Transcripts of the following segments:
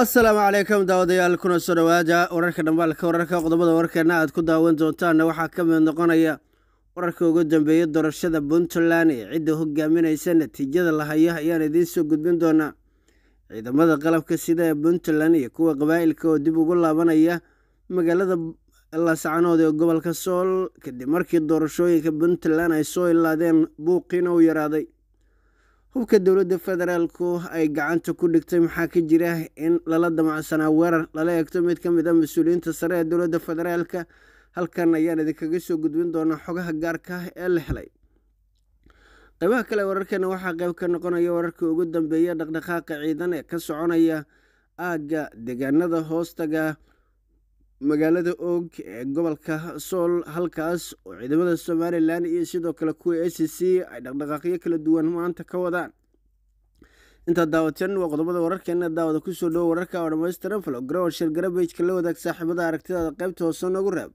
assalaamu calaykum daawadayaal kuna soo dhawaada wararka dhambaalka wararka qodobada warkeena aad ku daawan doontaanna waxaa ka mid noqonaya wararka ugu dambeeya doorashada puntland ee cidda hogaaminaysa natiijada la haya ayaan idiin soo gudbin doonaa ciidamada qalabka sida ee puntland iyo kuwa qabaa'ilka oo dib ugu laabanaya magaalada laascanood ee gobolka sool kadib markii doorashooyinka puntland ay soo ilaadeen buuqiina uu yaraaday hubka dowladda federaalku ay gacanta ku dhigtay maxaa ka jira in lala damacsanaa weerar lala eegto mid ka mid a ah mas-uuliyiinta sare ee dowladda federaalka halkan ayaan idinkaga soo gudbin doonaa xogaha gaarka ah ee la helay qeybaha kale wararkeena waxaa qeyb ka noqonaya wararka ugu dambeeya dhaqdhaqaaqa ciidan ee ka soconaya aagga deegaanada hoostaga magaalada oog ee gobolka sool halkaas oo ciidamada somalilan iyo sidoo kale kuwa a c ay dhaqdhaqaaqyo kala duwan maanta ka wadaan intaa daawatan waa qodobada wararkeena daawada kusoo dhawo wararka oo dhamaystiran falograwad shirgarabejka la wadaag saaxiibada aragtidaada qaybta hoose noogu raab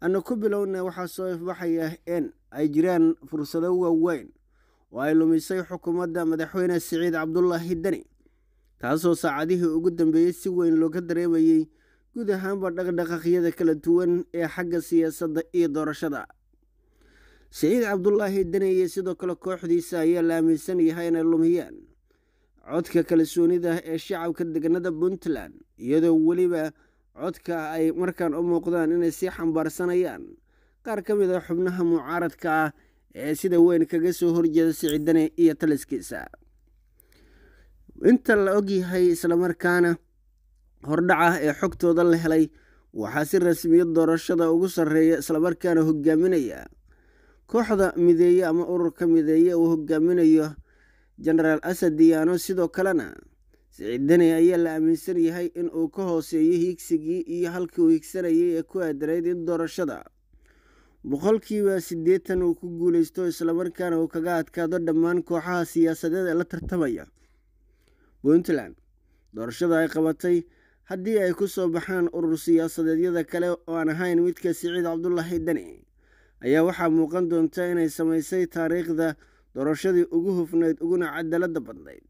ana ku bilowna waxaa soo ifbaxaya in ay jiraan fursado waaweyn oo ay lumisay xukuumadda madaxweyne siciid cabdulaahi deni taasoo saacadihii ugu dambeeyey si weyn looga dareemayey guud ahaanba dhaqdhaqaaqyada kala duwan ee xagga siyaasadda iyo doorashada siciid cabdulaahi daneye sidoo kale kooxdiisa ayaa la aaminsan yahay inay lumiyaan codka kalsoonida ah ee shacabka degnada puntland iyadoo weliba codka ay markaan u muuqdaan inay sii xambaarsanayaan qaar ka mid ah xubnaha mucaaradka ah ee sida weyn kaga soo horjeeda siciid dane iyo taliskiisa inta la ogyahay islamarkaana hordhac ah ee xogtooda la helay waxaa si rasmiyad doorashada ugu sarreeya islamarkaana hogaaminaya kooxda mideeye ama ururka mideeye uu hogaaminayo jenaraal asad diyaano sidoo kalena siciidane ayaa la aaminsan yahay in uu ka hooseeyo hiigsigii iyo halkii uu hiigsanayay ee ku aadanayd in doorashada boqolkiiba siddeetan uu ku guuleysto islamarkaana uu kaga adkaado dhammaan kooxaha siyaasadeed ee la tartamaya puntland doorashada ay qabatay haddii ay ku soo baxaan urur siyaasadeedyada kale oo aan ahayn midka siciid cabdulahi deni ayaa waxaa muuqan doonta inay samaysay taariikhda doorashadii ugu hufnayd uguna cadaladda badnayd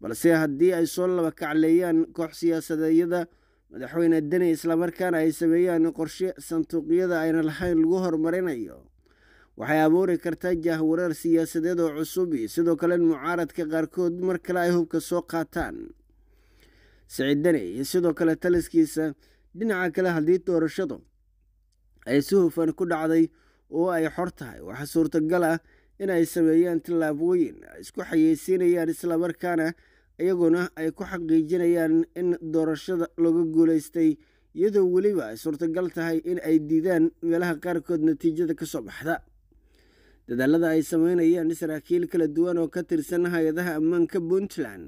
balse haddii ay soo laba kacleeyaan koox siyaasadeedyada madaxweyne deni islamarkaana ay sameeyaan qorshe sanduuqyada ayna lahayn lagu horumarinayo waxay abuuri kartaa jaahwareer siyaasadeed oo cusub sidoo kale in mucaaradka qaarkood mar kale ay hubka soo qaataan sicidane iyo sidoo kale taliskiisa dhinaca kale haddii doorashadu ay si hufan ku dhacday oo ay xor tahay waxaa suurtagal ah in ay sameeyaan tillaabooyin isku xayeysiinayaan islamarkaana iyaguna ay ku xaqiijinayaan in doorashada lagu guuleystay iyadoo weliba ay suurtagal tahay in ay diidaan meelaha qaarkood natiijada ka soo baxda dadaalada ay sameynayaan saraakiil kala duwan oo ka tirsan hay-adaha ammaanka puntland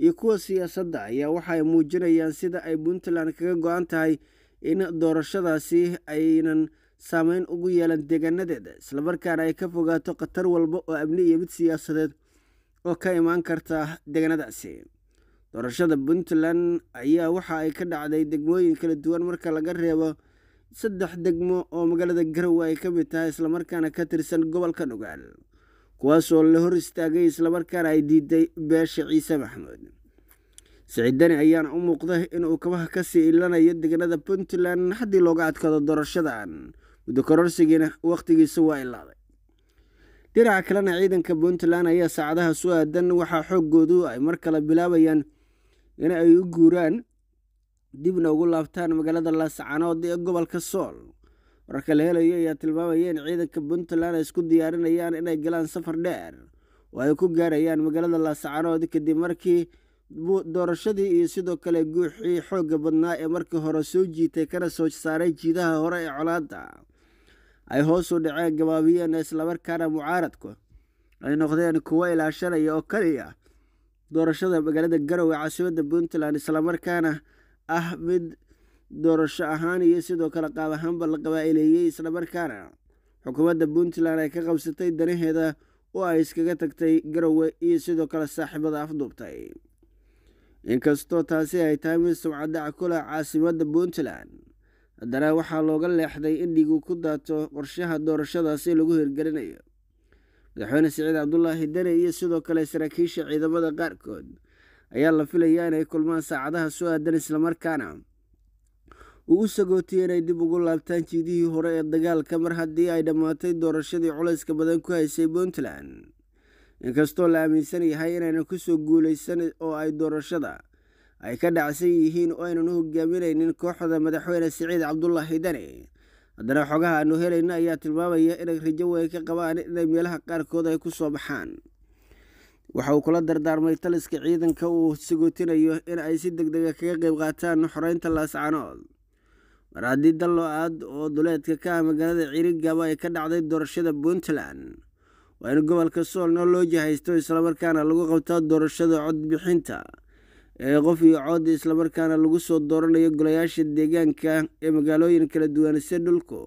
iyo kuwa siyaasadda ayaa waxa ay muujinayaan sida ay puntland kaga go-an tahay in doorashadaasi aynan saameyn ugu yeelan deegaanadeeda islamarkaana ay ka fogaato khatar walba oo amni iyo mid siyaasadeed oo ka imaan karta deegaanadaasi doorashada puntland ayaa waxa ay ka dhacday degmooyin kala duwan marka laga reebo saddex degmo oo magaalada garowe ay ka mid tahay islamarkaana ka tirsan gobolka dhugaal kuwaasoo la hor istaagay islamarkaana ay diiday beesha ciise maxamuud siciidani ayaana u muuqda inuu kabaha ka sii ilanayo degnada puntland haddii looga adkado doorashadan muddo kororsigiina wakhtigiisa waa ilaaday dhinaca kalena ciidanka puntland ayaa saacadaha su aadan waxaa xooggoodu ay mar kale bilaabayaan in ay u guuraan dibna ugu laabtaan magaalada lascanood ee gobolka sool wararka la helayo ayaa tilmaamaya in ciidanka puntland ay isku diyaarinayaan inay galaan safar dheer oo ay ku gaarayaan magaalada laascaanood kadib markii doorashadii iyo sidoo kale guuxii xoogga badnaa ee markii hore soo jiitay kana soo saaray jiidaha hore ee colaadda ay hoos u dhaceen gabaabiyeen islamarkaana mucaaradku ay noqdeen kuwo ilaashanaya oo keliya ah. doorashada magaalada garowe caasimada puntland islamarkaana ah mid doorasho ahaan iyo sidoo kale qaab ahaanba la qabaa'ileeyey islamarkaana xukuumadda puntland ay ka qabsatay danaheeda oo ay iskaga tagtay garowe iyo sidoo kale saaxiibada afduubtay inkastoo taasi ay tahay mid sumcadaca ah kula caasimadda puntland haddana waxaa looga leexday in dhiigu ku daato qorshaha doorashadaasi lagu hirgelinayo madaxweyne saciid cabdulaahi dene iyo sidoo kale saraakiisha ciidamada qaarkood ayaa la filayaa inay kulmaan saacadaha soo aadan islamarkaana uu u sagootiyey inay dib ugu laabtaan jiidihii hore ee dagaalka mar haddii ay dhammaatay doorashadii culayska badan ku haysay puntland inkastoo la aaminsan yahay inaynan kusoo guulaysan oo ay doorashada ay ka dhacsan yihiin oo aynan u hogaaminaynin kooxda madaxweyne siciid cabdulaahi dani haddana xogaha aanu helayna ayaa tilmaamaya inay rajo way ka qabaan inay meelaha qaarkood ay ku soo baxaan waxa uu kula dardaarmay taliska ciidanka uu sagootinayo in ay si deg dega ah kaga qayb qaataan xoreynta laascanood mar haddii dal loo aad oo duleedka ka ah magaalada ciirigaba ay ka dhacday doorashada puntland waa in gobolka soolna loo jahaysto islamarkaana lagu qabtaa doorashada codbixinta ee qof iyo cod islamarkaana lagu soo dooranayo golayaasha deegaanka ee magaalooyin kala duwan si dhulku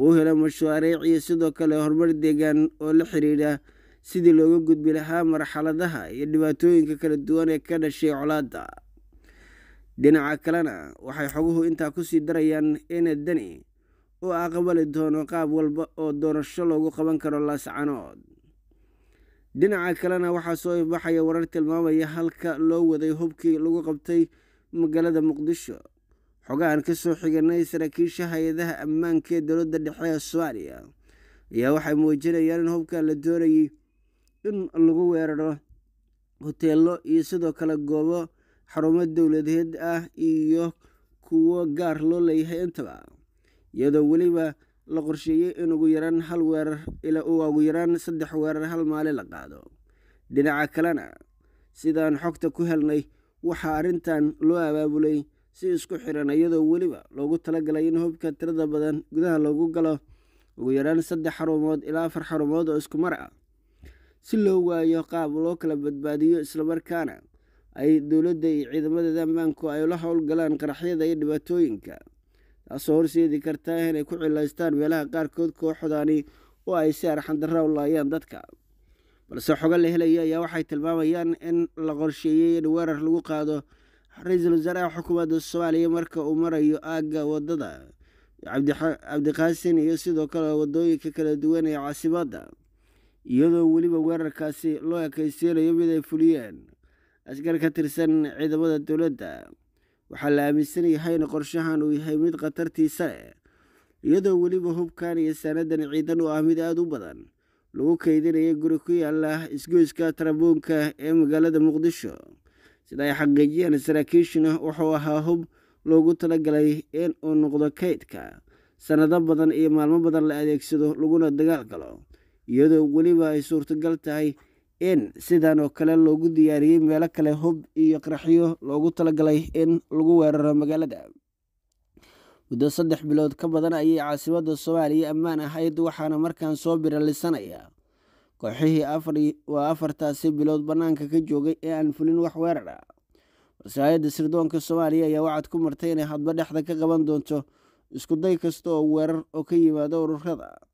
uu helo mashaariic iyo sidoo kale horumar deegaan oo la xiriira sidii looga gudbi lahaa marxaladaha iyo dhibaatooyinka kala duwan ee ka dhashay colaadda dhinaca kalena waxay xoguhu intaa kusii darayaan ina deni uu aqbali doono qaab walba oo doorasho loogu qaban karo laascanood dhinaca kalena waxaa soo ifbaxaya warar tilmaamaya halka loo waday hubkii lagu qabtay magaalada muqdisho xogahan ka soo xiganay saraakiisha hay-adaha ammaanka ee dowladda dhexe ee soomaaliya ayaa waxay muujinayaan in hubka la doonayay in lagu weeraro hoteello iyo sidoo kale goobo xarumo dowladeed ah iyo kuwo gaar loo leeyahay intaba iyadoo weliba la qorsheeyey in ugu yaraan hal weerar ilaa uu ugu yaraan saddex weerar hal maalin la qaado dhinaca kalena sidaan xogta ku helnay waxaa arrintan loo abaabulay si isku xiran iyadoo weliba loogu talagalay in hubka tirada badan gudaha loogu galo ugu yaraan saddex xarumood ilaa afar xarumood oo isku mar ah si loo waayo qaab loo kala badbaadiyo islamarkaana ay dowladda iyo ciidamadeeda ammaanku ay la howlgalaan qaraxyada iyo dhibaatooyinka taasoo horseedi karta inay ku cilaystaan meelaha qaarkood kooxdani oo ah ay si arxandarra u laayaan dadka balse xogo la helaya ayaa waxay tilmaamayaan in la qorsheeyey in weerar lagu qaado ra-iisul wasaaraha xukuumadda soomaaliya marka uu marayo aagga wadada cabdiqaasin iyo sidoo kale wadooyinka kala duwan ee caasimadda iyadoo weliba weerarkaasi loo ekaysiinayo mid ay fuliyeen askar ka tirsan ciidamada dowladda waxaa la aaminsan yahay in qorshahan uu yahay mid khatartiisa leh iyadoo weliba hubkan iyo sanadan ciidan u ah mid aada u badan lagu keydinaya guri ku yaala isgoyska tarabuunka ee magaalada muqdisho sida ay xaqiijiyeen saraakiishna wuxuu ahaa hub loogu talagalay in uu noqdo kaydka sannado badan iyo maalmo badan la adeegsado laguna dagaal galo iyadoo weliba ay suurtogal tahay in sidan oo kale loogu diyaariyey meelo kale hub iyo qaraxyo loogu talagalay in lagu weeraro magaalada muddo saddex bilood ka badan ayay caasimada soomaaliya ammaan ahayd waxaana markan soo biralisanaya kooxihii afar waa afartaasi bilood bannaanka ka joogay ee aan fulin wax weerar ah wasaarada sirdoonka soomaaliya ayaa wacad ku martay inay hadba dhexda ka qaban doonto isku day kasta oo weerar oo ka yimaado ururada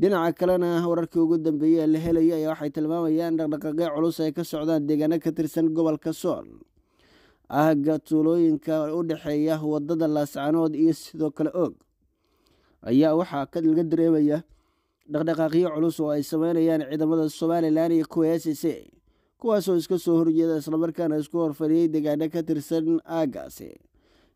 dhinaca kalena wararkii ugu dambeeyey ee la helaya ayaa waxay tilmaamayaan dhaqdhaqaaqyo culus ay ka socdaan deegaano ka tirsan gobolka sool aagga tuulooyinka u dhexeeya wadada laascanood iyo sidoo kale og ayaa waxaa laga dareemaya dhaqdhaqaaqyo culus oo ay sameynayaan ciidamada somalilan iyo kuwa s c kuwaasoo iska soo horjeeda islamarkaana isku horfariyay deegaano ka tirsan aaggaasi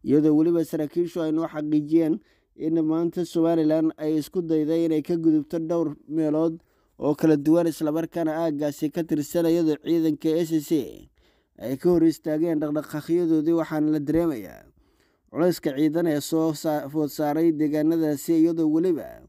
iyadoo weliba saraakiishu aynu xaqiijiyeen in maanta somalilan ay isku dayday inay ka gudubto dhowr meelood oo kala duwan islamarkaana aagaasi ka tirsan iyadoo ciidanka s c ay ka hor istaageen dhaqdhaqaaqyadoodii waxaana la dareemayaa culeyska ciidan ee soo food saaray deegaanadaasi iyadoo weliba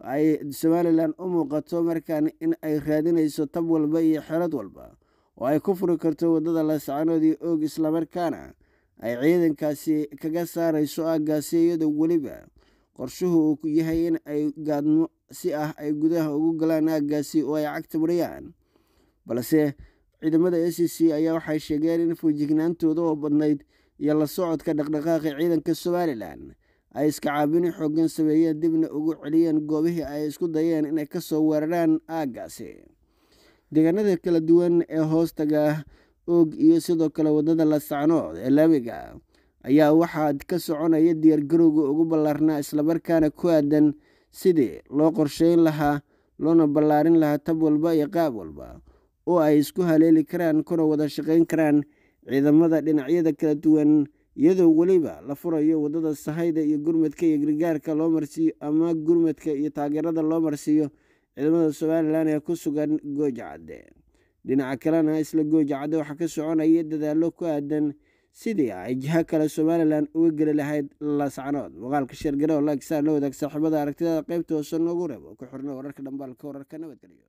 ay somalilan u muuqato markaan in ay raadinayso tab walba iyo xerad walba oo ay ku furi karto waddada laascanoodii oog islamarkaana ay ciidankaasi kaga saarayso aagaasi iyadoo weliba qorshuhu uu ku yahay in ay gaadmo si ah ay gudaha ugu galaan aaggaasi oo ay cagta mariyaan balse ciidamada a c ayaa waxay sheegeen in fuujignaantooda oo badnayd iyo la socodka dhaqdhaqaaqi ciidanka somalilan ay iskacaabini xooggan sameeyeen dibna ugu celiyeen goobihii ay isku dayeen inay ka soo weeraraan aaggaasi deegaanada kala duwan ee hoostaga oog iyo sidoo kale waddada lasacnood ee laamiga ayaa waxaa ka soconaya diyaargarowga ugu ballaarnaa islamarkaana ku aadan sidii loo qorsheyn lahaa loona ballaarin lahaa tab walba iyo qaab walba oo ay isku haleeli karaan kuna wada shaqeyn karaan ciidamada dhinacyada kala duwan iyadoo weliba la furayo waddada sahayda iyo gurmadka iyo gargaarka loo marsiiyo ama gurmadka iyo taageerada loo marsiiyo ciidamada somalilan ee ku sugan gooja dhinaca kalena isla gooja waxaa ka soconaya dadaallo ku aadan sidii ay jiha kale somalilan uga geli lahayd laascanood muuqaalka sheer garow laagsaa la wadaag saaxiibada aragtidada qaybta hoose noogu reeb ku xirno wararka dhambaalka wararka nabadgelyo